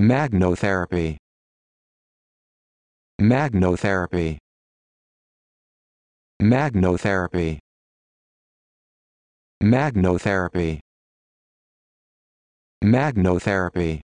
Magnotherapy. Magnotherapy. Magnotherapy. Magnotherapy. Magnotherapy.